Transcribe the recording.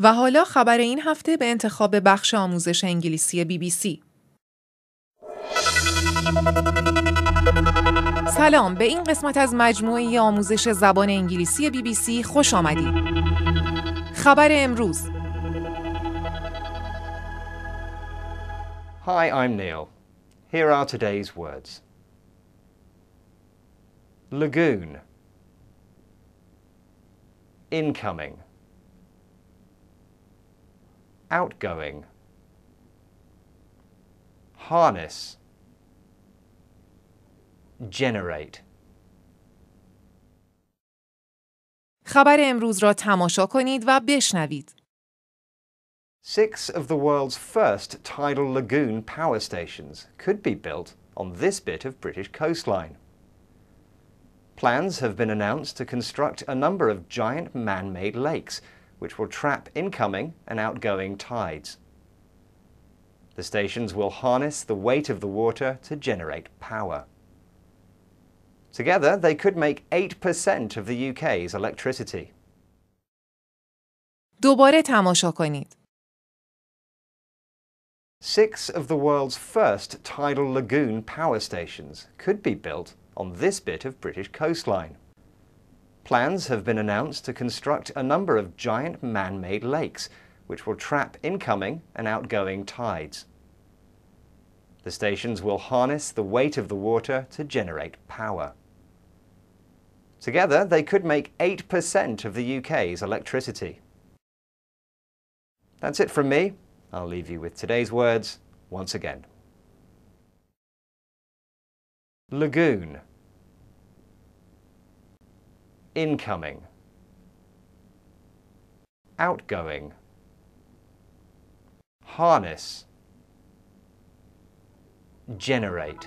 و حالا خبر این هفته به انتخاب بخش آموزش انگلیسی بی بی سی. سلام به این قسمت از مجموعه آموزش زبان انگلیسی بی بی سی خوش آمدید. خبر امروز Hi, I'm Neil. Here are today's words. Lagoon Incoming outgoing. Harness. Generate. خبر امروز را تماشا کنید و بشنوید. Six of the world's first tidal lagoon power stations could be built on this bit of British coastline. Plans have been announced to construct a number of giant man-made lakes – which will trap incoming and outgoing tides. The stations will harness the weight of the water to generate power. Together, they could make 8% of the UK's electricity. Six of the world's first tidal lagoon power stations could be built on this bit of British coastline. Plans have been announced to construct a number of giant man-made lakes, which will trap incoming and outgoing tides. The stations will harness the weight of the water to generate power. Together, they could make 8% of the UK's electricity. That's it from me. I'll leave you with today's words once again. Lagoon incoming, outgoing, harness, generate.